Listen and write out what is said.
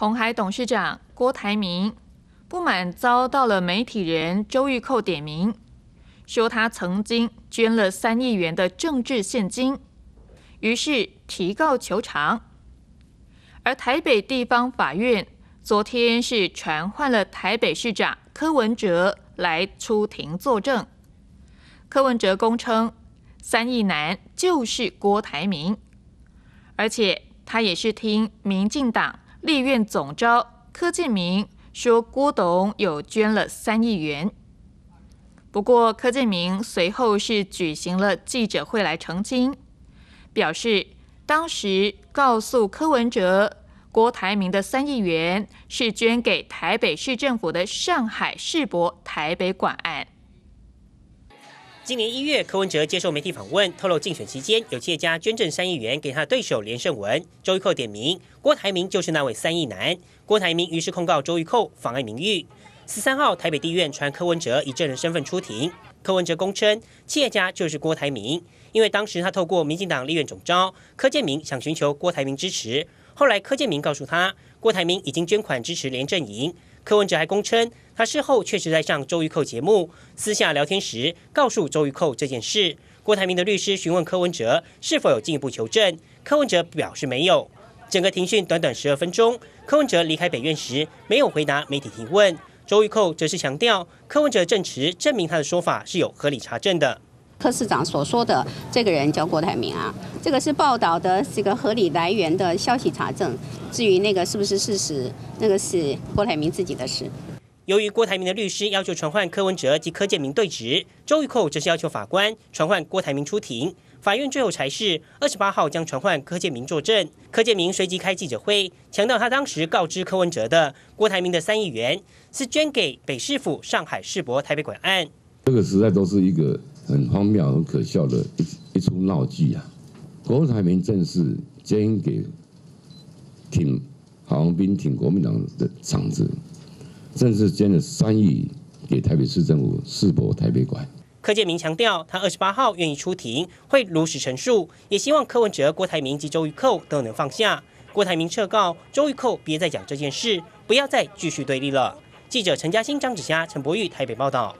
鸿海董事长郭台铭不满遭到了媒体人周玉蔻点名，说他曾经捐了三亿元的政治现金，于是提告求偿。而台北地方法院昨天是传唤了台北市长柯文哲来出庭作证。柯文哲公称三亿男就是郭台铭，而且他也是听民进党。立院总召柯建明说，郭董有捐了三亿元。不过，柯建明随后是举行了记者会来澄清，表示当时告诉柯文哲，郭台铭的三亿元是捐给台北市政府的上海世博台北馆案。今年一月，柯文哲接受媒体访问，透露竞选期间有企业家捐赠三亿元给他对手连胜文。周玉蔻点名，郭台铭就是那位“三亿男”。郭台铭于是控告周玉蔻妨碍名誉。十三号，台北地院传柯文哲以证人身份出庭。柯文哲供称，企业家就是郭台铭，因为当时他透过民进党立院总招柯建明想寻求郭台铭支持，后来柯建明告诉他，郭台铭已经捐款支持连阵营。柯文哲还供称。他事后确实在上周玉蔻节目，私下聊天时告诉周玉蔻这件事。郭台铭的律师询问柯文哲是否有进一步求证，柯文哲表示没有。整个庭讯短短十二分钟，柯文哲离开北院时没有回答媒体提问。周玉蔻则是强调，柯文哲证词证明他的说法是有合理查证的。柯市长所说的这个人叫郭台铭啊，这个是报道的这个合理来源的消息查证。至于那个是不是事实，那个是郭台铭自己的事。由于郭台铭的律师要求传唤柯文哲及柯建明对质，周玉蔻则是要求法官传唤郭台铭出庭。法院最后才是二十八号将传唤柯建明作证。柯建明随即开记者会，强调他当时告知柯文哲的郭台铭的三亿元是捐给北市府、上海世博、台北馆案。这个实在都是一个很荒谬、很可笑的一一出闹剧啊！郭台铭正是捐给挺郝洪斌、挺国民党的场子。甚至捐了三亿给台北市政府世博台北馆。柯建明强调，他二十八号愿意出庭，会如实陈述，也希望柯文哲、郭台铭及周玉蔻都能放下。郭台铭撤告，周玉蔻别再讲这件事，不要再继续对立了。记者陈嘉欣、张子佳、陈柏宇台北报道。